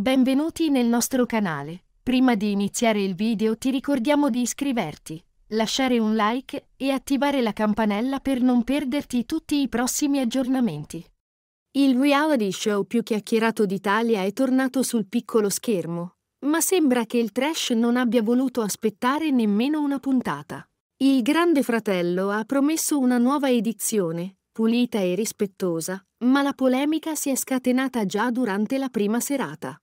Benvenuti nel nostro canale. Prima di iniziare il video ti ricordiamo di iscriverti, lasciare un like e attivare la campanella per non perderti tutti i prossimi aggiornamenti. Il reality show più chiacchierato d'Italia è tornato sul piccolo schermo, ma sembra che il trash non abbia voluto aspettare nemmeno una puntata. Il Grande Fratello ha promesso una nuova edizione, pulita e rispettosa, ma la polemica si è scatenata già durante la prima serata.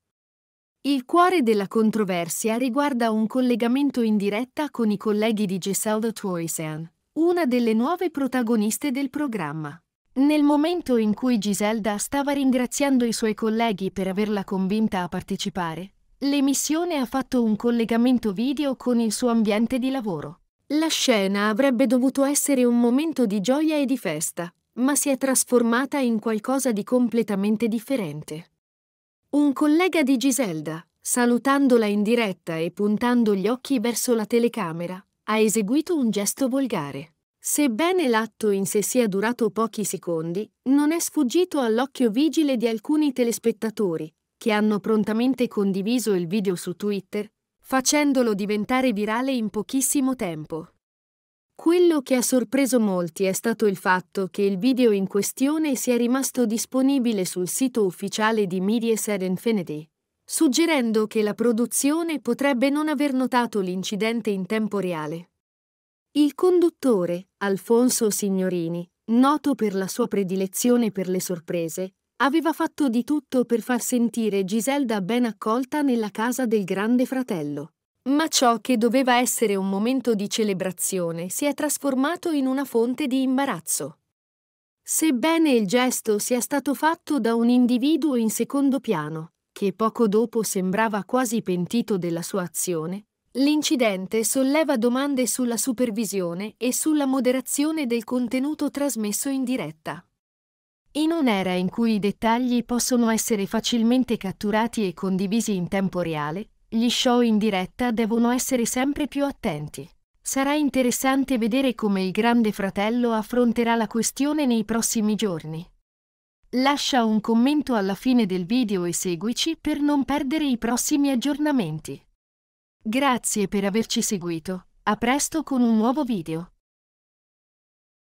Il cuore della controversia riguarda un collegamento in diretta con i colleghi di Giselda Toysen, una delle nuove protagoniste del programma. Nel momento in cui Giselda stava ringraziando i suoi colleghi per averla convinta a partecipare, l'emissione ha fatto un collegamento video con il suo ambiente di lavoro. La scena avrebbe dovuto essere un momento di gioia e di festa, ma si è trasformata in qualcosa di completamente differente. Un collega di Giselda, salutandola in diretta e puntando gli occhi verso la telecamera, ha eseguito un gesto volgare. Sebbene l'atto in sé sia durato pochi secondi, non è sfuggito all'occhio vigile di alcuni telespettatori, che hanno prontamente condiviso il video su Twitter, facendolo diventare virale in pochissimo tempo. Quello che ha sorpreso molti è stato il fatto che il video in questione sia rimasto disponibile sul sito ufficiale di Mediaset Infinity, suggerendo che la produzione potrebbe non aver notato l'incidente in tempo reale. Il conduttore, Alfonso Signorini, noto per la sua predilezione per le sorprese, aveva fatto di tutto per far sentire Giselda ben accolta nella casa del grande fratello. Ma ciò che doveva essere un momento di celebrazione si è trasformato in una fonte di imbarazzo. Sebbene il gesto sia stato fatto da un individuo in secondo piano, che poco dopo sembrava quasi pentito della sua azione, l'incidente solleva domande sulla supervisione e sulla moderazione del contenuto trasmesso in diretta. In un'era in cui i dettagli possono essere facilmente catturati e condivisi in tempo reale, gli show in diretta devono essere sempre più attenti. Sarà interessante vedere come il Grande Fratello affronterà la questione nei prossimi giorni. Lascia un commento alla fine del video e seguici per non perdere i prossimi aggiornamenti. Grazie per averci seguito. A presto con un nuovo video.